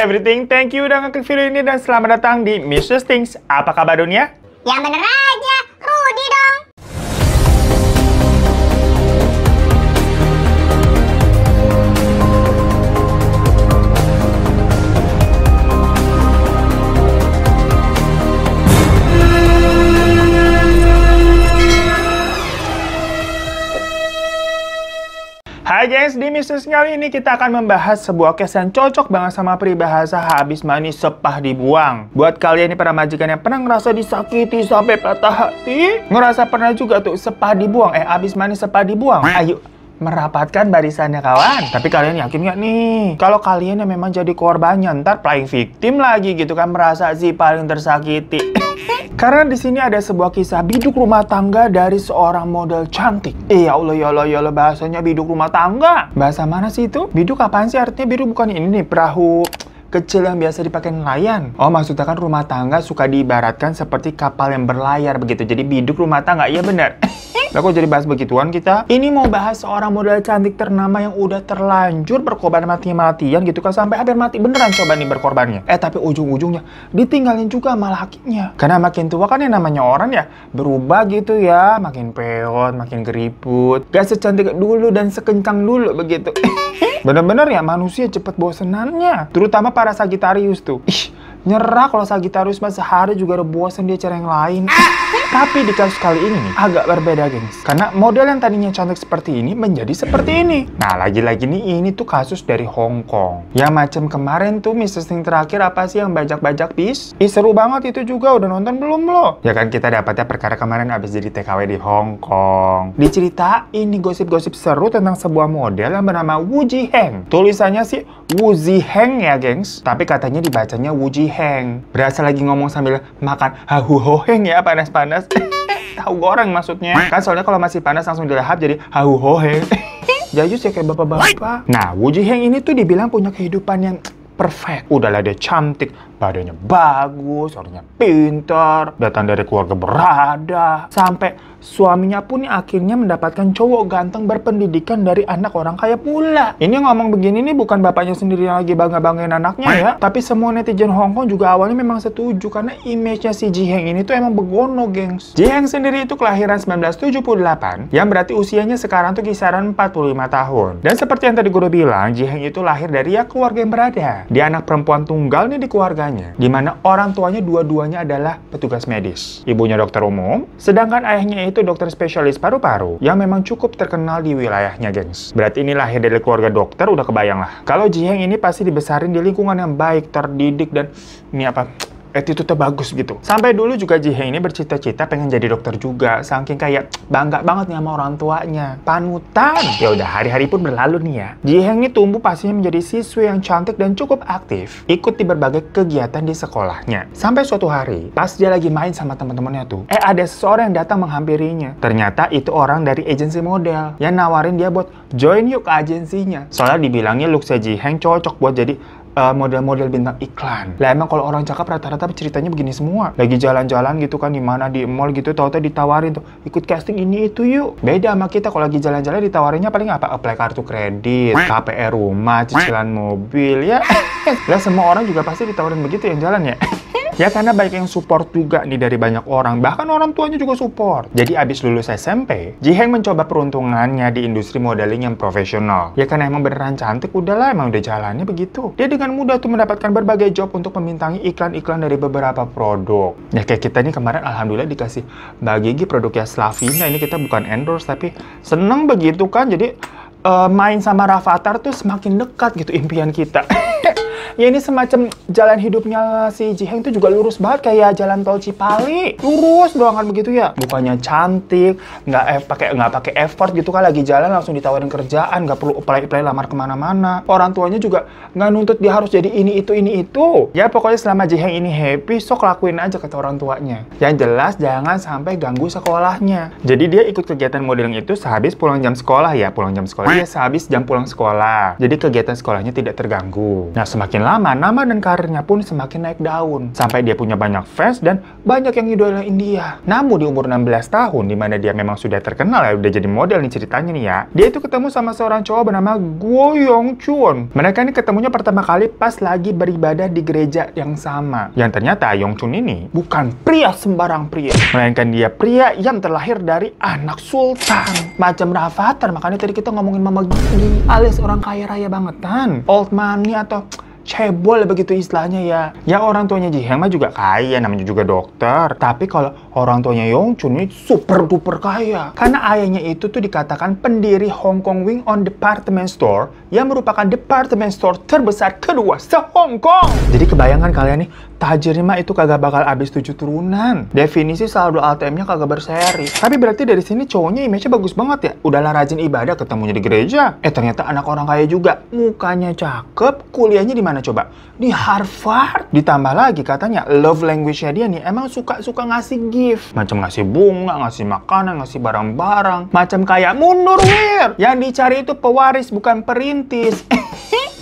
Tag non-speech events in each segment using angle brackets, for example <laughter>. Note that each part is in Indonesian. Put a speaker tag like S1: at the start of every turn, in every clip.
S1: everything, thank you udah ngeklik video ini dan selamat datang di Mrs. Things. Apa kabar dunia? Yang beneran! Hai guys, di Mistress kali ini kita akan membahas sebuah case yang cocok banget sama peribahasa habis manis sepah dibuang. Buat kalian nih para majikan yang pernah ngerasa disakiti sampai patah hati, ngerasa pernah juga tuh sepah dibuang, eh habis manis sepah dibuang. Ayo merapatkan barisannya kawan. Tapi kalian yakin nggak nih? Kalau kalian yang memang jadi korbannya, ntar playing victim lagi gitu kan merasa si paling tersakiti. <laughs> Karena di sini ada sebuah kisah biduk rumah tangga dari seorang model cantik. Eh ya Allah ya Allah ya Allah bahasanya biduk rumah tangga. Bahasa mana sih itu? Biduk apaan sih artinya biduk bukan ini nih perahu kecil yang biasa dipakai nelayan. Oh, maksudnya kan rumah tangga suka diibaratkan seperti kapal yang berlayar begitu. Jadi biduk rumah tangga, iya benar. <laughs> Lah kok jadi bahas begituan kita? Ini mau bahas seorang model cantik ternama yang udah terlanjur berkorban mati-matian gitu kan sampai hampir mati beneran coba nih berkorbannya. Eh tapi ujung-ujungnya ditinggalin juga malah lakinya. Karena makin tua kan yang namanya orang ya berubah gitu ya, makin peot, makin keriput. Gak secantik dulu dan sekencang dulu begitu. <laughs> Bener-bener ya manusia cepet bosenannya. Terutama para Sagittarius tuh. Ih, Nyerah kalau Sagittarius mah sehari juga udah bosan dia cari yang lain. Tapi di kasus kali ini nih agak berbeda gengs. Karena model yang tadinya cantik seperti ini menjadi seperti ini. Nah lagi-lagi nih ini tuh kasus dari Hong Kong. Ya macam kemarin tuh Mrs. Thing terakhir apa sih yang bajak-bajak bis? Ih seru banget itu juga udah nonton belum lo? Ya kan kita dapatnya perkara kemarin abis jadi TKW di Hong Kong. Dicerita ini gosip-gosip seru tentang sebuah model yang bernama Wu Ji Heng. Tulisannya sih Wu Ji Heng ya gengs. Tapi katanya dibacanya Wu Ji heng. Berasa lagi ngomong sambil makan hahu hoheng ya panas-panas. Eh, tahu goreng maksudnya. Kan soalnya kalau masih panas langsung dilahap jadi hahu hoheng. <laughs> Jajus ya kayak bapak-bapak. Nah, Wujiheng ini tuh dibilang punya kehidupan yang perfect. Udahlah dia cantik, badannya bagus, orangnya pintar, datang dari keluarga berada, sampai suaminya pun akhirnya mendapatkan cowok ganteng berpendidikan dari anak orang kaya pula. Ini ngomong begini nih bukan bapaknya sendiri yang lagi bangga-banggain anaknya ya, tapi semua netizen Hong Kong juga awalnya memang setuju karena image-nya si Ji Heng ini tuh emang begono, gengs. Ji Heng sendiri itu kelahiran 1978, yang berarti usianya sekarang tuh kisaran 45 tahun. Dan seperti yang tadi gue bilang, Ji Heng itu lahir dari ya keluarga yang berada. Dia anak perempuan tunggal nih di keluarganya tuanya, di mana orang tuanya dua-duanya adalah petugas medis. Ibunya dokter umum, sedangkan ayahnya itu dokter spesialis paru-paru yang memang cukup terkenal di wilayahnya, gengs. Berarti ini lahir dari keluarga dokter udah kebayang lah. Kalau Jiheng ini pasti dibesarin di lingkungan yang baik, terdidik dan ini apa attitude-nya bagus gitu. Sampai dulu juga Heng ini bercita-cita pengen jadi dokter juga, saking kayak bangga banget nih sama orang tuanya, panutan. Ya udah hari-hari pun berlalu nih ya. Heng ini tumbuh pastinya menjadi siswi yang cantik dan cukup aktif, ikut di berbagai kegiatan di sekolahnya. Sampai suatu hari, pas dia lagi main sama teman-temannya tuh, eh ada seseorang yang datang menghampirinya. Ternyata itu orang dari agensi model yang nawarin dia buat join yuk ke agensinya. Soalnya dibilangnya Luxe Jiheng cocok buat jadi Eh, model-model uh, bintang iklan. Lah emang kalau orang cakap rata-rata ceritanya begini semua. Lagi jalan-jalan gitu kan di mana di mall gitu tahu-tahu ditawarin tuh ikut casting ini itu yuk. Beda sama kita kalau lagi jalan-jalan ditawarinnya paling apa? Apply kartu kredit, KPR rumah, cicilan mobil ya. <laughs> lah semua orang juga pasti ditawarin begitu yang jalan ya. <laughs> Ya karena banyak yang support juga nih dari banyak orang, bahkan orang tuanya juga support. Jadi abis lulus SMP, Jiheng mencoba peruntungannya di industri modeling yang profesional. Ya karena emang beneran cantik, udahlah emang udah jalannya begitu. Dia dengan mudah tuh mendapatkan berbagai job untuk memintangi iklan-iklan dari beberapa produk. Ya kayak kita nih kemarin alhamdulillah dikasih bagi Gigi produknya Slavina, ini kita bukan endorse tapi seneng begitu kan, jadi uh, main sama Rafathar tuh semakin dekat gitu impian kita. <laughs> ya ini semacam jalan hidupnya si Jiheng itu juga lurus banget kayak jalan tol Cipali lurus doang kan begitu ya bukannya cantik nggak eh, pakai nggak pakai effort gitu kan lagi jalan langsung ditawarin kerjaan nggak perlu apply apply lamar kemana-mana orang tuanya juga nggak nuntut dia harus jadi ini itu ini itu ya pokoknya selama Jiheng ini happy sok lakuin aja kata orang tuanya yang jelas jangan sampai ganggu sekolahnya jadi dia ikut kegiatan modeling itu sehabis pulang jam sekolah ya pulang jam sekolah ya sehabis jam pulang sekolah jadi kegiatan sekolahnya tidak terganggu nah semakin Semakin lama, nama dan karirnya pun semakin naik daun. Sampai dia punya banyak fans dan banyak yang idolain dia. Namun di umur 16 tahun, dimana dia memang sudah terkenal ya, udah jadi model nih ceritanya nih ya. Dia itu ketemu sama seorang cowok bernama Guo Yong Chun. Mereka ini ketemunya pertama kali pas lagi beribadah di gereja yang sama. Yang ternyata Yong Chun ini bukan pria sembarang pria. Melainkan dia pria yang terlahir dari anak sultan. Macam Rafathar, makanya tadi kita ngomongin Mama gini. Alias orang kaya raya bangetan. Old money atau cebol begitu istilahnya ya. Ya orang tuanya Ji Heng mah juga kaya, namanya juga dokter. Tapi kalau orang tuanya Yong Chun ini super duper kaya. Karena ayahnya itu tuh dikatakan pendiri Hong Kong Wing on Department Store yang merupakan department store terbesar kedua se-Hong Kong. Jadi kebayangkan kalian nih, tajirnya mah itu kagak bakal habis tujuh turunan. Definisi saldo ATM-nya kagak berseri. Tapi berarti dari sini cowoknya image-nya bagus banget ya. Udahlah rajin ibadah ketemunya di gereja. Eh ternyata anak orang kaya juga. Mukanya cakep, kuliahnya di gimana coba? Di Harvard. Ditambah lagi katanya love language-nya dia nih emang suka-suka ngasih gift. Macam ngasih bunga, ngasih makanan, ngasih barang-barang. Macam kayak mundur wir. Yang dicari itu pewaris bukan perintis. <laughs>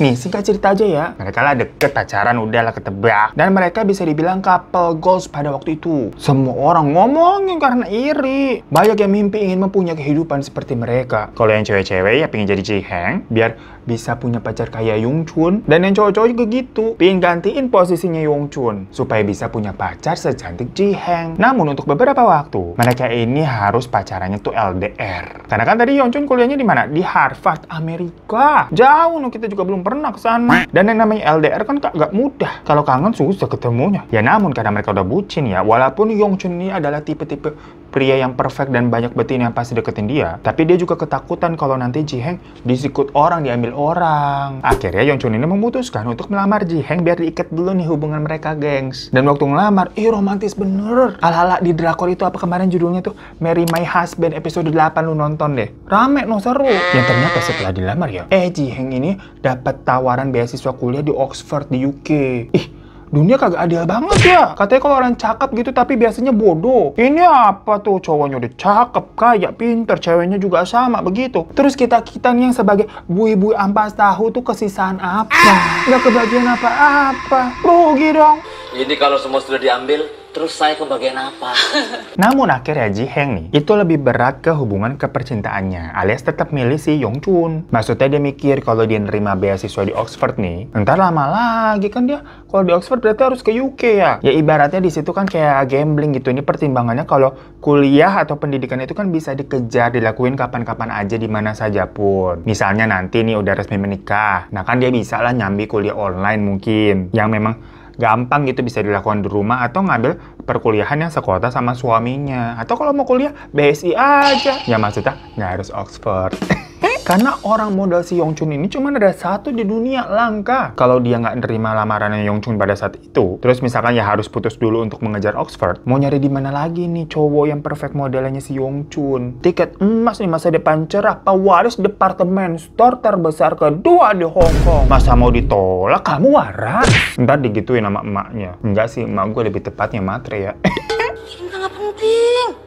S1: Nih, singkat cerita aja ya. Mereka lah deket pacaran, udahlah ketebak. Dan mereka bisa dibilang couple goals pada waktu itu. Semua orang ngomongin karena iri. Banyak yang mimpi ingin mempunyai kehidupan seperti mereka. Kalau yang cewek-cewek ya pengen jadi ciheng, biar bisa punya pacar kayak Yong Chun. Dan yang cowok-cowok juga gitu, pengen gantiin posisinya Yong Chun supaya bisa punya pacar secantik Ji Heng. Namun untuk beberapa waktu, mereka ini harus pacarannya tuh LDR. Karena kan tadi Yong Chun kuliahnya di mana? Di Harvard, Amerika. Jauh loh kita juga belum pernah ke sana. Dan yang namanya LDR kan gak mudah. Kalau kangen susah ketemunya. Ya namun karena mereka udah bucin ya, walaupun Yong Chun ini adalah tipe-tipe pria yang perfect dan banyak betina yang pasti deketin dia. Tapi dia juga ketakutan kalau nanti Ji Heng disikut orang, diambil orang. Akhirnya Yong Chun ini memutuskan untuk melamar Ji Heng biar diikat dulu nih hubungan mereka, gengs. Dan waktu ngelamar, ih romantis bener. Alala di drakor itu apa kemarin judulnya tuh Marry My Husband episode 8 lu nonton deh. Rame, no seru. Yang ternyata setelah dilamar ya, eh Ji Heng ini dapat tawaran beasiswa kuliah di Oxford di UK. Ih, dunia kagak adil banget ya. Katanya kalau orang cakep gitu tapi biasanya bodoh. Ini apa tuh cowoknya udah cakep, kaya, pinter, ceweknya juga sama begitu. Terus kita-kita yang sebagai bui-bui ampas tahu tuh kesisaan apa? Nggak kebagian apa-apa. Rugi dong. Ini kalau semua sudah diambil, Terus saya ke bagian apa? <laughs> Namun akhirnya Ji Heng nih, itu lebih berat ke hubungan kepercintaannya, alias tetap milih si Yong Chun. Maksudnya dia mikir kalau dia nerima beasiswa di Oxford nih, ntar lama lagi kan dia kalau di Oxford berarti harus ke UK ya. Ya ibaratnya di situ kan kayak gambling gitu. Ini pertimbangannya kalau kuliah atau pendidikan itu kan bisa dikejar, dilakuin kapan-kapan aja di mana saja pun. Misalnya nanti nih udah resmi menikah, nah kan dia bisa lah nyambi kuliah online mungkin yang memang gampang gitu bisa dilakukan di rumah atau ngambil perkuliahan yang sekota sama suaminya atau kalau mau kuliah BSI aja ya maksudnya nggak harus Oxford <laughs> Karena orang modal si Yong Chun ini cuma ada satu di dunia langka. Kalau dia nggak nerima lamarannya Yong Chun pada saat itu, terus misalkan ya harus putus dulu untuk mengejar Oxford, mau nyari di mana lagi nih cowok yang perfect modelnya si Yong Chun? Tiket emas di masa depan cerah, pewaris departemen store terbesar kedua di Hong Kong. Masa mau ditolak? Kamu waras. Ntar digituin nama emaknya. Enggak sih, emak gue lebih tepatnya matre ya. Ini nggak penting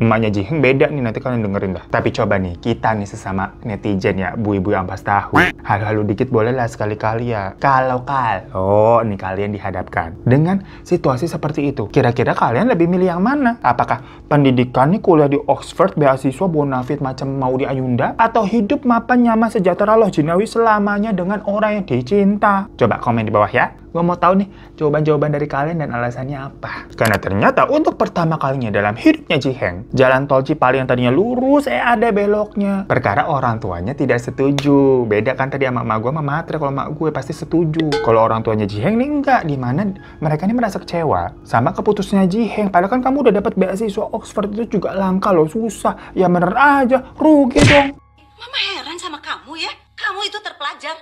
S1: emaknya Jiheng beda nih nanti kalian dengerin dah. Tapi coba nih, kita nih sesama netizen ya, bu-ibu ampas tahu. hal-hal dikit boleh lah sekali-kali ya. Kalau kalau nih kalian dihadapkan dengan situasi seperti itu, kira-kira kalian lebih milih yang mana? Apakah pendidikan nih kuliah di Oxford, beasiswa bonafit macam mau di Ayunda? Atau hidup mapan nyaman sejahtera loh jinawi selamanya dengan orang yang dicinta? Coba komen di bawah ya. Gue mau tahu nih jawaban-jawaban dari kalian dan alasannya apa. Karena ternyata untuk pertama kalinya dalam hidupnya Jiheng, Jalan tol Cipali yang tadinya lurus, eh ada beloknya. Perkara orang tuanya tidak setuju. Beda kan tadi sama emak gue sama matre. Kalau emak gue pasti setuju. Kalau orang tuanya Jiheng nih enggak. di mana? mereka ini merasa kecewa sama keputusannya Jiheng. Padahal kan kamu udah dapat beasiswa Oxford itu juga langka loh, susah. Ya bener aja, rugi dong. Mama heran sama kamu ya. Kamu itu terpelajar.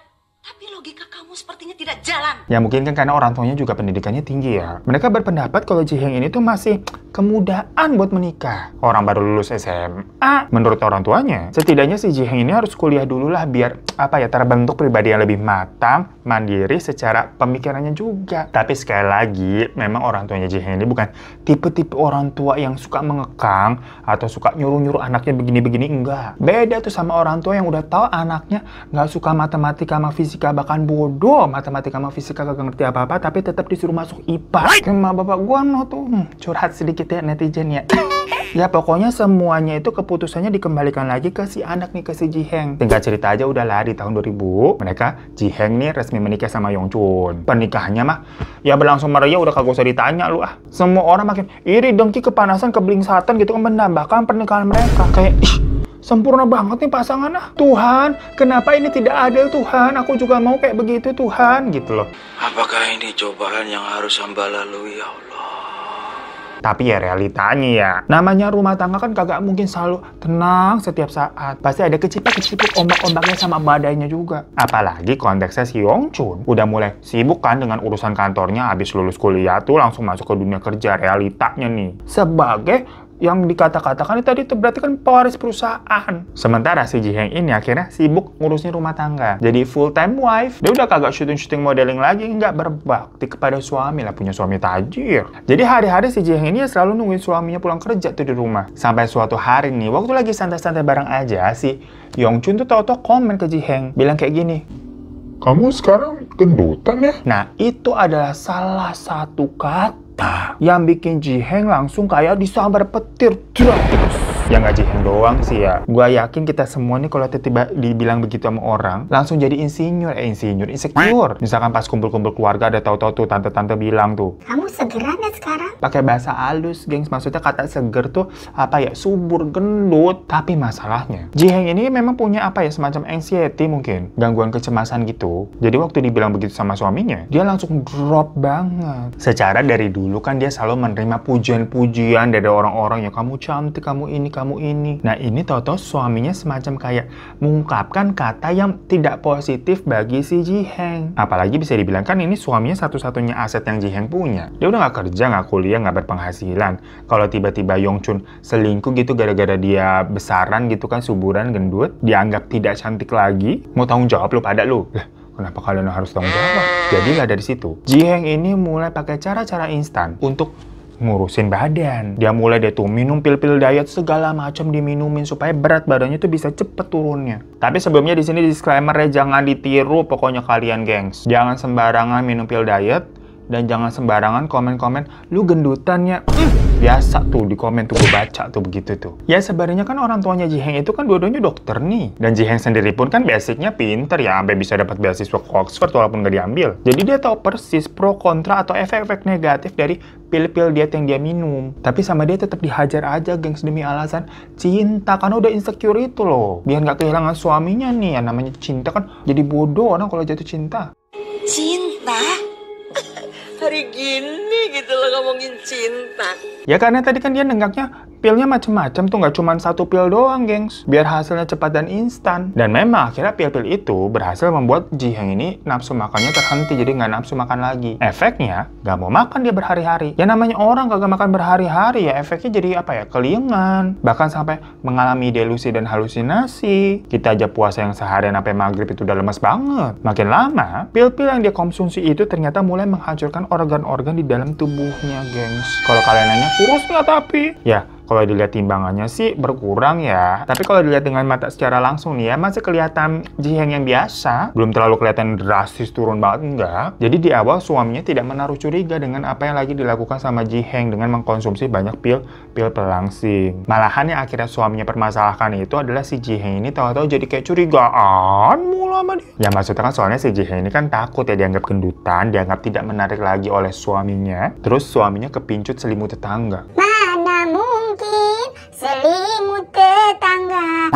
S1: Tapi logika kamu sepertinya tidak jalan. Ya mungkin kan karena orang tuanya juga pendidikannya tinggi ya. Mereka berpendapat kalau Jiheng ini tuh masih kemudaan buat menikah. Orang baru lulus SMA, menurut orang tuanya. Setidaknya si Jiheng ini harus kuliah dulu lah biar apa ya terbentuk pribadi yang lebih matang, mandiri secara pemikirannya juga. Tapi sekali lagi, memang orang tuanya Jihan ini bukan tipe-tipe orang tua yang suka mengekang atau suka nyuruh-nyuruh anaknya begini-begini, enggak. Beda tuh sama orang tua yang udah tahu anaknya nggak suka matematika sama fisika, bahkan bodoh matematika sama fisika gak ngerti apa-apa, tapi tetap disuruh masuk IPA. Sama bapak gua no tuh, hmm, curhat sedikit ya netizen ya. <coughs> Ya pokoknya semuanya itu keputusannya dikembalikan lagi ke si anak nih, ke si Jiheng. Tinggal cerita aja udah lah di tahun 2000, mereka Jiheng nih resmi resmi menikah sama Chun. Pernikahannya mah ya berlangsung meriah udah kagak usah ditanya lu ah. Semua orang makin iri dengki kepanasan kebeling satan gitu menambahkan pernikahan mereka kayak ih sempurna banget nih pasangan ah. Tuhan, kenapa ini tidak adil Tuhan? Aku juga mau kayak begitu Tuhan gitu loh. Apakah ini cobaan yang harus hamba lalui ya Allah? Tapi ya realitanya ya, namanya rumah tangga kan kagak mungkin selalu tenang setiap saat. Pasti ada kecipik-kecipik ombak-ombaknya sama badainya juga. Apalagi konteksnya si Yongchun udah mulai sibuk kan dengan urusan kantornya habis lulus kuliah tuh langsung masuk ke dunia kerja realitanya nih. Sebagai yang dikata-katakan tadi itu berarti kan pewaris perusahaan. Sementara si Ji Heng ini akhirnya sibuk ngurusin rumah tangga. Jadi full time wife, dia udah kagak syuting-syuting modeling lagi, nggak berbakti kepada suami lah, punya suami tajir. Jadi hari-hari si Ji Heng ini selalu nungguin suaminya pulang kerja tuh di rumah. Sampai suatu hari nih, waktu lagi santai-santai bareng aja, si Yong Chun tuh tau-tau komen ke Ji Heng, bilang kayak gini, kamu sekarang gendutan ya? Nah, itu adalah salah satu kata yang bikin Jiheng langsung kayak disambar petir. terus yang gajian doang sih ya Gua yakin kita semua nih kalau tiba-tiba dibilang begitu sama orang langsung jadi insinyur eh insinyur insecure misalkan pas kumpul-kumpul keluarga ada tahu-tahu tuh tante-tante bilang tuh kamu segeran ya sekarang pakai bahasa halus gengs maksudnya kata seger tuh apa ya subur gendut tapi masalahnya Jiheng ini memang punya apa ya semacam anxiety mungkin gangguan kecemasan gitu jadi waktu dibilang begitu sama suaminya dia langsung drop banget secara dari dulu kan dia selalu menerima pujian-pujian dari orang-orang ya kamu cantik kamu ini kamu ini. Nah ini Toto suaminya semacam kayak mengungkapkan kata yang tidak positif bagi si Ji Heng. Apalagi bisa dibilang kan ini suaminya satu-satunya aset yang Ji Heng punya. Dia udah gak kerja, gak kuliah, gak berpenghasilan. Kalau tiba-tiba Yong Chun selingkuh gitu gara-gara dia besaran gitu kan suburan gendut, dianggap tidak cantik lagi, mau tanggung jawab lu pada lu. Lah, Kenapa kalian harus tanggung jawab? Jadilah dari situ. Ji Heng ini mulai pakai cara-cara instan untuk ngurusin badan. Dia mulai deh tuh minum pil-pil diet segala macam diminumin supaya berat badannya tuh bisa cepet turunnya. Tapi sebelumnya di sini disclaimer ya jangan ditiru pokoknya kalian gengs. Jangan sembarangan minum pil diet dan jangan sembarangan komen-komen, lu gendutannya. Mm. Biasa tuh di komen tuh gue baca tuh begitu tuh. Ya sebenarnya kan orang tuanya Jiheng itu kan dua-duanya dokter nih. Dan Jiheng sendiri pun kan basicnya pinter ya, sampai bisa dapat beasiswa ke Oxford walaupun nggak diambil. Jadi dia tahu persis pro kontra atau efek-efek negatif dari pil-pil diet yang dia minum. Tapi sama dia tetap dihajar aja gengs demi alasan cinta. kan udah insecure itu loh. Biar nggak kehilangan suaminya nih. Yang namanya cinta kan jadi bodoh orang kalau jatuh cinta. Cinta? hari gini gitu loh ngomongin cinta. Ya karena tadi kan dia nenggaknya Pilnya macam-macam tuh nggak cuma satu pil doang, gengs. Biar hasilnya cepat dan instan. Dan memang akhirnya pil-pil itu berhasil membuat Ji Heng ini nafsu makannya terhenti jadi nggak nafsu makan lagi. Efeknya, nggak mau makan dia berhari-hari. Ya namanya orang kagak makan berhari-hari ya efeknya jadi apa ya, kelingan. Bahkan sampai mengalami delusi dan halusinasi. Kita aja puasa yang seharian sampai maghrib itu udah lemes banget. Makin lama, pil-pil yang dia konsumsi itu ternyata mulai menghancurkan organ-organ di dalam tubuhnya, gengs. Kalau kalian nanya, kurus nggak tapi? Ya, kalau dilihat timbangannya sih berkurang ya. Tapi kalau dilihat dengan mata secara langsung nih ya, masih kelihatan jiheng yang biasa. Belum terlalu kelihatan drastis turun banget, enggak. Jadi di awal suaminya tidak menaruh curiga dengan apa yang lagi dilakukan sama jiheng dengan mengkonsumsi banyak pil pil pelangsing. Malahan yang akhirnya suaminya permasalahkan itu adalah si jiheng ini tahu-tahu jadi kayak curigaan mulu sama dia. Ya maksudnya kan soalnya si jiheng ini kan takut ya dianggap gendutan, dianggap tidak menarik lagi oleh suaminya. Terus suaminya kepincut selimut tetangga. Ma!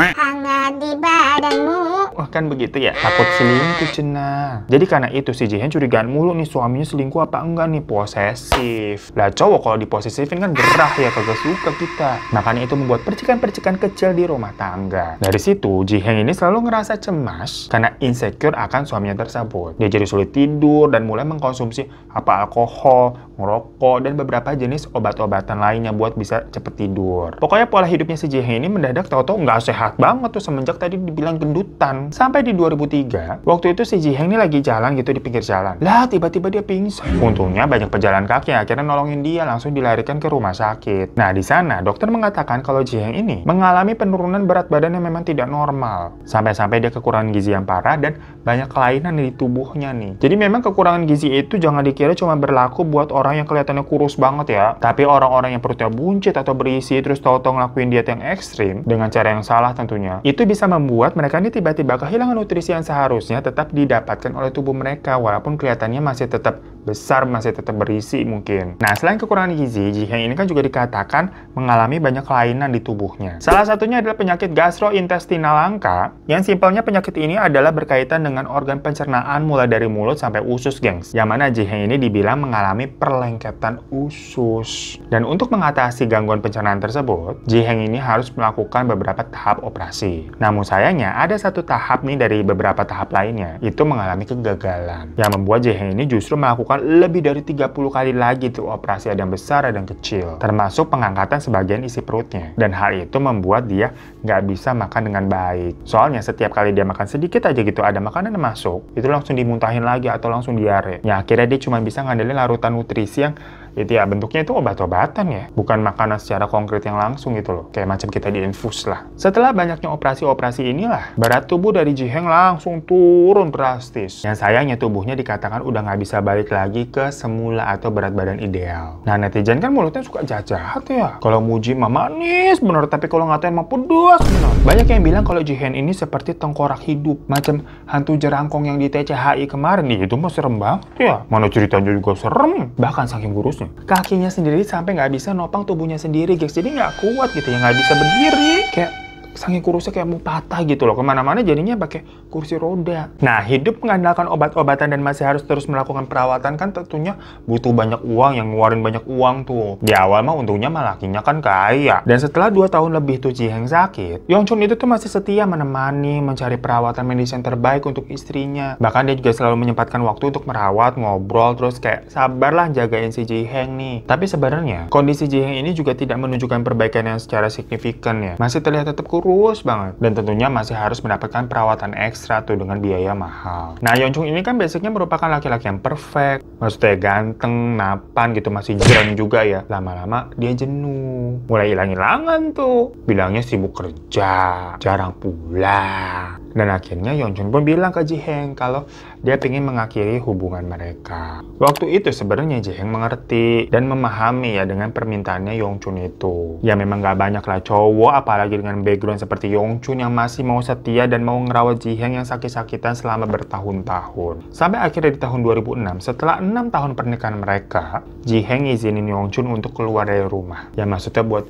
S1: hangat di badanmu. Wah kan begitu ya, takut selingkuh Cina. Jadi karena itu si Jihan curigaan mulu nih suaminya selingkuh apa enggak nih, posesif. Lah cowok kalau diposesifin kan gerah ya, kagak suka kita. Makanya nah, itu membuat percikan-percikan kecil di rumah tangga. Dari situ, Jihan ini selalu ngerasa cemas karena insecure akan suaminya tersebut. Dia jadi sulit tidur dan mulai mengkonsumsi apa alkohol, ngerokok, dan beberapa jenis obat-obatan lainnya buat bisa cepet tidur. Pokoknya pola hidupnya si Jihae ini mendadak tau-tau nggak sehat banget tuh semenjak tadi dibilang gendutan. Sampai di 2003, waktu itu si Jihae ini lagi jalan gitu di pinggir jalan. Lah, tiba-tiba dia pingsan. Untungnya banyak pejalan kaki yang akhirnya nolongin dia langsung dilarikan ke rumah sakit. Nah, di sana dokter mengatakan kalau Jihae ini mengalami penurunan berat badan yang memang tidak normal. Sampai-sampai dia kekurangan gizi yang parah dan banyak kelainan di tubuhnya nih. Jadi memang kekurangan gizi itu jangan dikira cuma berlaku buat orang orang yang kelihatannya kurus banget ya. Tapi orang-orang yang perutnya buncit atau berisi terus tahu-tahu ngelakuin diet yang ekstrim dengan cara yang salah tentunya, itu bisa membuat mereka ini tiba-tiba kehilangan nutrisi yang seharusnya tetap didapatkan oleh tubuh mereka walaupun kelihatannya masih tetap besar, masih tetap berisi mungkin. Nah, selain kekurangan gizi, Jiheng ini kan juga dikatakan mengalami banyak kelainan di tubuhnya. Salah satunya adalah penyakit gastrointestinal langka, yang simpelnya penyakit ini adalah berkaitan dengan organ pencernaan mulai dari mulut sampai usus, gengs. Yang mana Jihyang ini dibilang mengalami per kelengketan usus. Dan untuk mengatasi gangguan pencernaan tersebut, Jiheng ini harus melakukan beberapa tahap operasi. Namun sayangnya, ada satu tahap nih dari beberapa tahap lainnya, itu mengalami kegagalan. Yang membuat Jiheng ini justru melakukan lebih dari 30 kali lagi tuh operasi ada yang besar, ada yang kecil, termasuk pengangkatan sebagian isi perutnya. Dan hal itu membuat dia nggak bisa makan dengan baik. Soalnya setiap kali dia makan sedikit aja gitu, ada makanan yang masuk, itu langsung dimuntahin lagi atau langsung diare. Ya akhirnya dia cuma bisa ngandelin larutan nutrisi rì siêng itu ya bentuknya itu obat-obatan ya bukan makanan secara konkret yang langsung gitu loh kayak macam kita di infus lah setelah banyaknya operasi-operasi inilah berat tubuh dari Jiheng langsung turun drastis yang sayangnya tubuhnya dikatakan udah nggak bisa balik lagi ke semula atau berat badan ideal nah netizen kan mulutnya suka jahat ya kalau muji mah manis bener tapi kalau ngatain mah pedas bener banyak yang bilang kalau Jiheng ini seperti tengkorak hidup macam hantu jerangkong yang di TCHI kemarin itu mah serem banget ya mana ceritanya juga serem bahkan saking kurusnya kakinya sendiri sampai nggak bisa nopang tubuhnya sendiri guys jadi nggak kuat gitu ya nggak bisa berdiri kayak saking kurusnya kayak mau patah gitu loh kemana-mana jadinya pakai kursi roda. Nah, hidup mengandalkan obat-obatan dan masih harus terus melakukan perawatan kan tentunya butuh banyak uang yang ngeluarin banyak uang tuh. Di awal mah untungnya mah lakinya kan kaya. Dan setelah 2 tahun lebih tuh Jiheng sakit, sakit, Yongchun itu tuh masih setia menemani, mencari perawatan medis yang terbaik untuk istrinya. Bahkan dia juga selalu menyempatkan waktu untuk merawat, ngobrol, terus kayak sabarlah jagain si Jiheng nih. Tapi sebenarnya kondisi Jiheng ini juga tidak menunjukkan perbaikan yang secara signifikan ya. Masih terlihat tetap kurus banget. Dan tentunya masih harus mendapatkan perawatan ekstra ekstra tuh dengan biaya mahal. Nah, Yeonchung ini kan basicnya merupakan laki-laki yang perfect, maksudnya ganteng, napan gitu, masih jeren juga ya. Lama-lama dia jenuh, mulai hilang-hilangan tuh. Bilangnya sibuk kerja, jarang pulang. Dan akhirnya Yeonjun pun bilang ke Jiheng kalau dia ingin mengakhiri hubungan mereka. Waktu itu sebenarnya Jiheng mengerti dan memahami ya dengan permintaannya Yeonjun itu. Ya memang gak banyak lah cowok apalagi dengan background seperti Yeonjun yang masih mau setia dan mau ngerawat Jiheng yang sakit-sakitan selama bertahun-tahun. Sampai akhirnya di tahun 2006 setelah 6 tahun pernikahan mereka, Jiheng izinin Yeonjun untuk keluar dari rumah. Ya maksudnya buat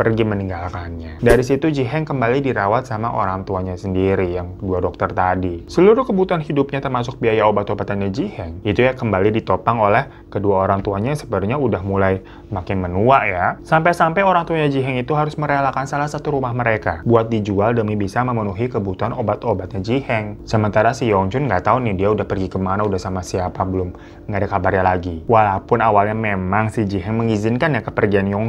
S1: pergi meninggalkannya. Dari situ Ji Heng kembali dirawat sama orang tuanya sendiri yang dua dokter tadi. Seluruh kebutuhan hidupnya termasuk biaya obat-obatannya Ji Heng itu ya kembali ditopang oleh kedua orang tuanya sebenarnya udah mulai makin menua ya. Sampai-sampai orang tuanya Ji Heng itu harus merelakan salah satu rumah mereka buat dijual demi bisa memenuhi kebutuhan obat-obatnya Ji Heng. Sementara si Yong Jun nggak tahu nih dia udah pergi kemana, udah sama siapa belum nggak ada kabarnya lagi. Walaupun awalnya memang si Ji Heng mengizinkan ya kepergian Jun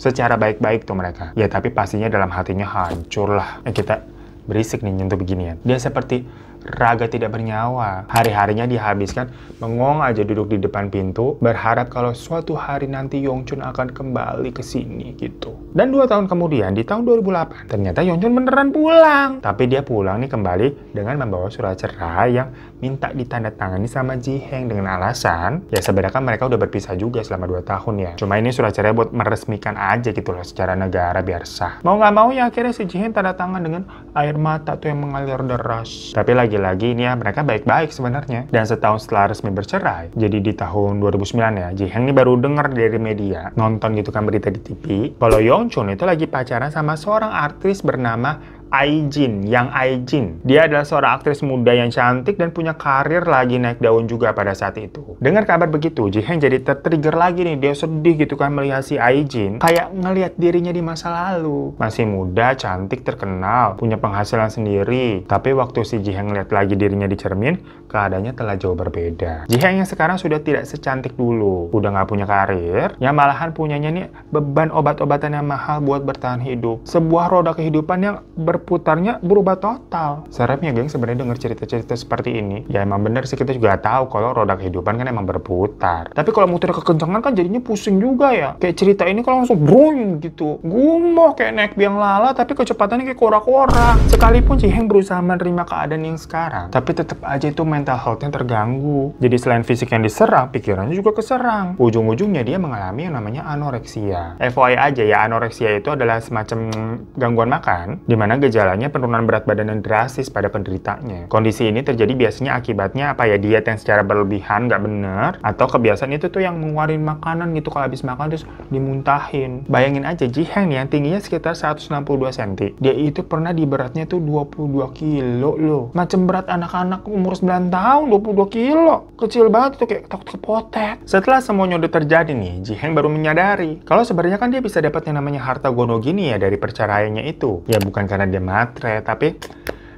S1: secara baik-baik baik tuh mereka. Ya tapi pastinya dalam hatinya hancur lah. Eh, kita berisik nih nyentuh beginian. Dia seperti raga tidak bernyawa. Hari-harinya dihabiskan mengong aja duduk di depan pintu, berharap kalau suatu hari nanti Yongchun akan kembali ke sini gitu. Dan dua tahun kemudian, di tahun 2008, ternyata Yongchun beneran pulang. Tapi dia pulang nih kembali dengan membawa surat cerai yang minta ditandatangani sama Ji Heng dengan alasan ya sebenarnya kan mereka udah berpisah juga selama 2 tahun ya. Cuma ini surat cerai buat meresmikan aja gitu loh secara negara biar sah. Mau nggak mau ya akhirnya si Ji Heng tanda tangan dengan air mata tuh yang mengalir deras. Tapi lagi-lagi ini ya mereka baik-baik sebenarnya. Dan setahun setelah resmi bercerai, jadi di tahun 2009 ya, Ji Heng ini baru denger dari media, nonton gitu kan berita di TV, kalau Yong Chun itu lagi pacaran sama seorang artis bernama Aijin, Yang Aijin. Dia adalah seorang aktris muda yang cantik dan punya karir lagi naik daun juga pada saat itu. Dengar kabar begitu, Jihan jadi tertrigger lagi nih. Dia sedih gitu kan melihat si Aijin kayak ngelihat dirinya di masa lalu. Masih muda, cantik, terkenal, punya penghasilan sendiri. Tapi waktu si Jihan ngeliat lagi dirinya di cermin, keadaannya telah jauh berbeda. Jiheng yang sekarang sudah tidak secantik dulu, udah nggak punya karir, yang malahan punyanya nih beban obat-obatan yang mahal buat bertahan hidup. Sebuah roda kehidupan yang berputarnya berubah total. Serem ya geng sebenarnya denger cerita-cerita seperti ini. Ya emang bener sih kita juga tahu kalau roda kehidupan kan emang berputar. Tapi kalau muter kekencangan kan jadinya pusing juga ya. Kayak cerita ini kalau langsung brung gitu. Gumoh kayak naik biang lala tapi kecepatannya kayak kora-kora. Sekalipun Jiheng berusaha menerima keadaan yang sekarang, tapi tetap aja itu main mental yang terganggu. Jadi selain fisik yang diserang, pikirannya juga keserang. Ujung-ujungnya dia mengalami yang namanya anoreksia. FYI aja ya, anoreksia itu adalah semacam gangguan makan, di mana gejalanya penurunan berat badan yang drastis pada penderitanya. Kondisi ini terjadi biasanya akibatnya apa ya, diet yang secara berlebihan nggak bener, atau kebiasaan itu tuh yang ngeluarin makanan gitu kalau habis makan terus dimuntahin. Bayangin aja, Jiheng yang tingginya sekitar 162 cm. Dia itu pernah di beratnya tuh 22 kilo loh. Macam berat anak-anak umur 9 tahun 22 kilo. Kecil banget tuh kayak takut kepotet. Setelah semuanya udah terjadi nih, Jiheng baru menyadari kalau sebenarnya kan dia bisa dapat yang namanya harta gono gini ya dari perceraiannya itu. Ya bukan karena dia matre, tapi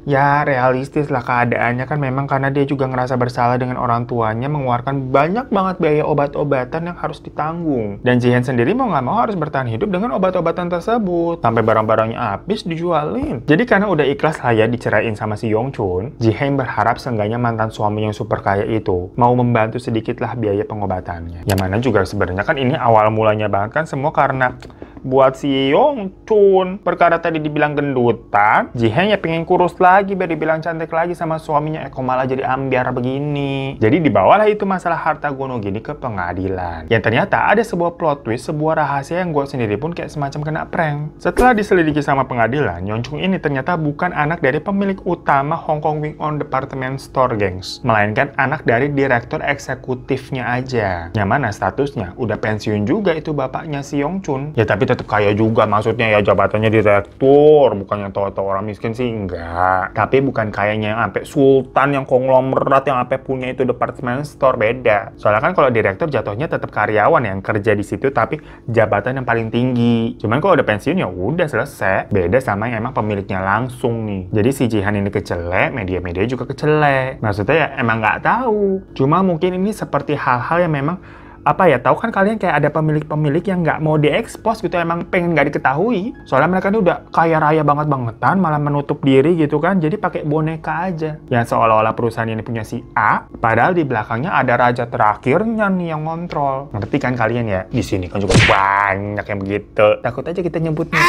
S1: ya realistis lah keadaannya kan memang karena dia juga ngerasa bersalah dengan orang tuanya mengeluarkan banyak banget biaya obat-obatan yang harus ditanggung. Dan Jihan sendiri mau nggak mau harus bertahan hidup dengan obat-obatan tersebut sampai barang-barangnya habis dijualin. Jadi karena udah ikhlas lah ya diceraiin sama si Yong Chun, Jihan berharap seenggaknya mantan suami yang super kaya itu mau membantu sedikit lah biaya pengobatannya. Yang mana juga sebenarnya kan ini awal mulanya banget kan semua karena buat si Yong Chun. Perkara tadi dibilang gendutan, Jihan ya pengen kurus lagi biar dibilang cantik lagi sama suaminya. Eko eh, malah jadi ambiar begini. Jadi dibawalah itu masalah harta gono gini ke pengadilan. Yang ternyata ada sebuah plot twist, sebuah rahasia yang gue sendiri pun kayak semacam kena prank. Setelah diselidiki sama pengadilan, Yong Chun ini ternyata bukan anak dari pemilik utama Hong Kong Wing On Department Store, Gangs. Melainkan anak dari direktur eksekutifnya aja. Yang mana statusnya udah pensiun juga itu bapaknya si Yong Chun. Ya tapi tetap kaya juga maksudnya ya jabatannya direktur bukannya tahu-tahu orang miskin sih enggak tapi bukan kayaknya yang sampai sultan yang konglomerat yang sampai punya itu departemen store beda soalnya kan kalau direktur jatuhnya tetap karyawan yang kerja di situ tapi jabatan yang paling tinggi cuman kalau udah pensiun ya udah selesai beda sama yang emang pemiliknya langsung nih jadi si Jihan ini kecelek media-media juga kecelek maksudnya ya emang nggak tahu cuma mungkin ini seperti hal-hal yang memang apa ya tahu kan kalian kayak ada pemilik-pemilik yang nggak mau diekspos gitu emang pengen nggak diketahui soalnya mereka tuh udah kaya raya banget bangetan malah menutup diri gitu kan jadi pakai boneka aja ya seolah-olah perusahaan ini punya si A padahal di belakangnya ada raja terakhirnya nih yang ngontrol ngerti kan kalian ya di sini kan juga banyak yang begitu takut aja kita nyebutnya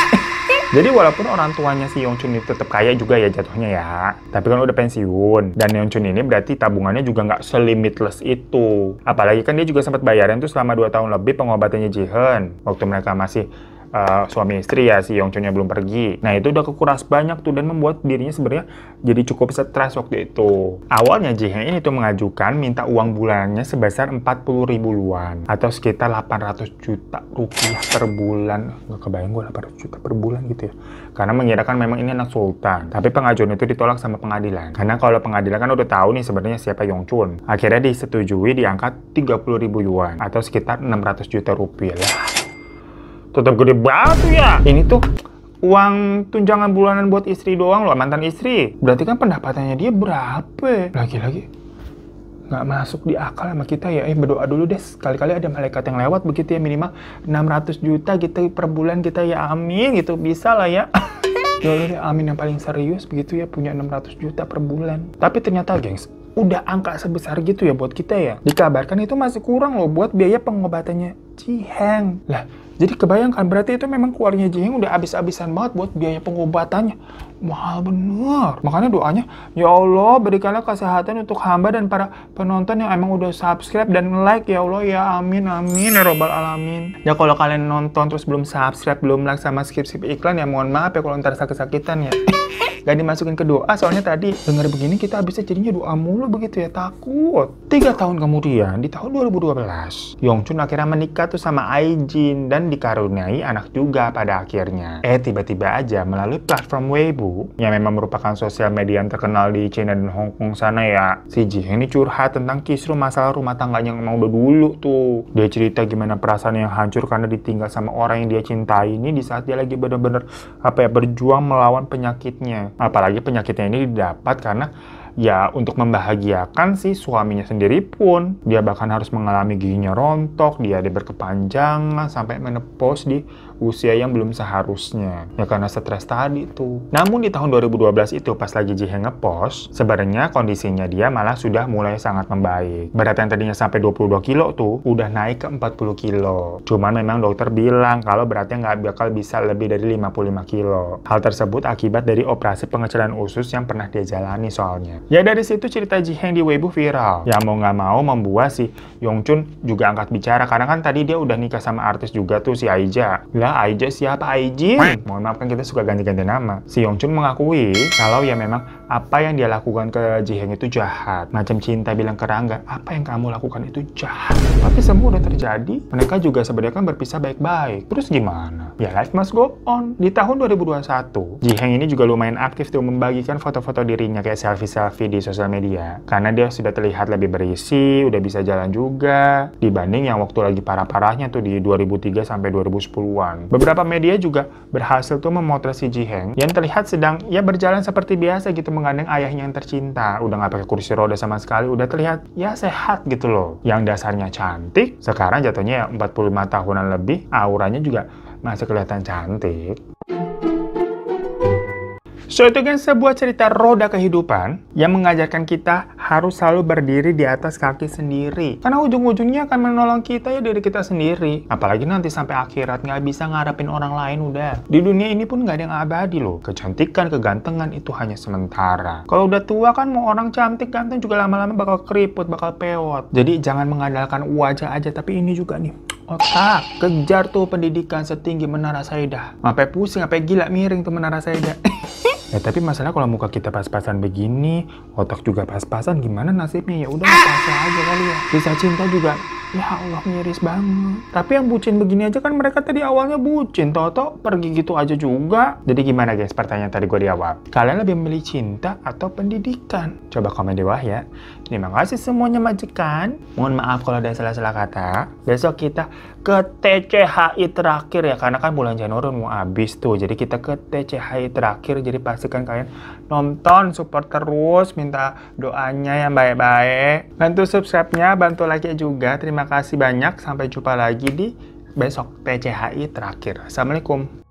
S1: jadi walaupun orang tuanya si Chun itu tetap kaya juga ya jatuhnya ya. Tapi kan udah pensiun. Dan Chun ini berarti tabungannya juga nggak selimitless itu. Apalagi kan dia juga sempat bayarin tuh selama 2 tahun lebih pengobatannya Jihen. Waktu mereka masih uh, suami istri ya si Yongchunnya belum pergi. Nah itu udah kekuras banyak tuh dan membuat dirinya sebenarnya jadi cukup stres waktu itu. Awalnya Jihan ini tuh mengajukan minta uang bulannya sebesar 40 ribu luan atau sekitar 800 juta rupiah per bulan. Gak kebayang gue 800 juta per bulan gitu ya. Karena mengira kan memang ini anak sultan. Tapi pengajuan itu ditolak sama pengadilan. Karena kalau pengadilan kan udah tahu nih sebenarnya siapa Yongchun. Akhirnya disetujui diangkat 30 ribu yuan atau sekitar 600 juta rupiah. Lah tetap gede batu ya ini tuh uang tunjangan bulanan buat istri doang loh mantan istri berarti kan pendapatannya dia berapa lagi-lagi nggak masuk di akal sama kita ya eh berdoa dulu deh sekali-kali ada malaikat yang lewat begitu ya minimal 600 juta gitu per bulan kita ya amin gitu bisa lah ya, <laughs> ya dulu deh amin yang paling serius begitu ya punya 600 juta per bulan tapi ternyata gengs udah angka sebesar gitu ya buat kita ya dikabarkan itu masih kurang loh buat biaya pengobatannya Ciheng lah jadi kebayangkan berarti itu memang keluarnya Jiheng udah habis-habisan banget buat biaya pengobatannya. Mahal bener. Makanya doanya, ya Allah berikanlah kesehatan untuk hamba dan para penonton yang emang udah subscribe dan like ya Allah ya amin amin ya robbal alamin. Ya kalau kalian nonton terus belum subscribe, belum like sama skip skip iklan ya mohon maaf ya kalau ntar sakit-sakitan ya. Gak dimasukin ke doa, soalnya tadi dengar begini kita habisnya jadinya doa mulu begitu ya, takut. Tiga tahun kemudian, di tahun 2012, Yongchun akhirnya menikah tuh sama Aijin dan dikaruniai anak juga pada akhirnya. Eh, tiba-tiba aja melalui platform Weibo, yang memang merupakan sosial media yang terkenal di China dan Hong Kong sana ya, si Ji ini curhat tentang kisru masalah rumah tangganya yang mau dulu tuh. Dia cerita gimana perasaan yang hancur karena ditinggal sama orang yang dia cintai ini di saat dia lagi bener-bener apa ya berjuang melawan penyakitnya apalagi penyakitnya ini didapat karena ya untuk membahagiakan si suaminya sendiri pun dia bahkan harus mengalami giginya rontok, dia ada berkepanjangan sampai menepos di usia yang belum seharusnya. Ya karena stres tadi tuh. Namun di tahun 2012 itu pas lagi Jihye ngepost, sebenarnya kondisinya dia malah sudah mulai sangat membaik. Berat yang tadinya sampai 22 kilo tuh udah naik ke 40 kilo. Cuman memang dokter bilang kalau beratnya nggak bakal bisa lebih dari 55 kilo. Hal tersebut akibat dari operasi pengeceran usus yang pernah dia jalani soalnya. Ya dari situ cerita Jihye di Weibo viral. Ya mau nggak mau membuat si Yongchun juga angkat bicara karena kan tadi dia udah nikah sama artis juga tuh si Aija Mula, Aijin siapa Aijin? Mohon maaf kan kita suka ganti-ganti nama. Si Yongchun mengakui kalau ya memang apa yang dia lakukan ke Jiheng itu jahat. Macam cinta bilang ke Rangga, apa yang kamu lakukan itu jahat. Tapi semua udah terjadi, mereka juga sebenarnya kan berpisah baik-baik. Terus gimana? Ya life must go on. Di tahun 2021, Jiheng ini juga lumayan aktif tuh membagikan foto-foto dirinya kayak selfie-selfie di sosial media. Karena dia sudah terlihat lebih berisi, udah bisa jalan juga, dibanding yang waktu lagi parah-parahnya tuh di 2003 sampai 2010-an. Beberapa media juga berhasil tuh memotret si Jiheng yang terlihat sedang ya berjalan seperti biasa gitu menggandeng ayahnya yang tercinta. Udah gak pakai kursi roda sama sekali, udah terlihat ya sehat gitu loh. Yang dasarnya cantik, sekarang jatuhnya ya 45 tahunan lebih, auranya juga masih kelihatan cantik. So itu kan sebuah cerita roda kehidupan yang mengajarkan kita harus selalu berdiri di atas kaki sendiri. Karena ujung-ujungnya akan menolong kita ya dari kita sendiri. Apalagi nanti sampai akhirat nggak bisa ngarepin orang lain udah. Di dunia ini pun nggak ada yang abadi loh. Kecantikan, kegantengan itu hanya sementara. Kalau udah tua kan mau orang cantik ganteng juga lama-lama bakal keriput, bakal peot. Jadi jangan mengandalkan wajah aja tapi ini juga nih otak kejar tuh pendidikan setinggi menara dah sampai pusing sampai gila miring tuh menara dah <laughs> Ya tapi masalah kalau muka kita pas-pasan begini, otak juga pas-pasan, gimana nasibnya? Ya udah ah! pas aja kali ya. Bisa cinta juga Ya Allah miris banget. Tapi yang bucin begini aja kan mereka tadi awalnya bucin, toto pergi gitu aja juga. Jadi gimana guys pertanyaan tadi gue di awal? Kalian lebih memilih cinta atau pendidikan? Coba komen di bawah ya. Terima kasih semuanya majikan. Mohon maaf kalau ada salah-salah kata. Besok kita ke TCHI terakhir ya karena kan bulan Januari mau habis tuh. Jadi kita ke TCHI terakhir jadi pastikan kalian nonton support terus minta doanya yang baik-baik. Ya, ya. Bantu subscribe-nya, bantu like-nya juga. Terima kasih banyak. Sampai jumpa lagi di besok TCHI terakhir. Assalamualaikum.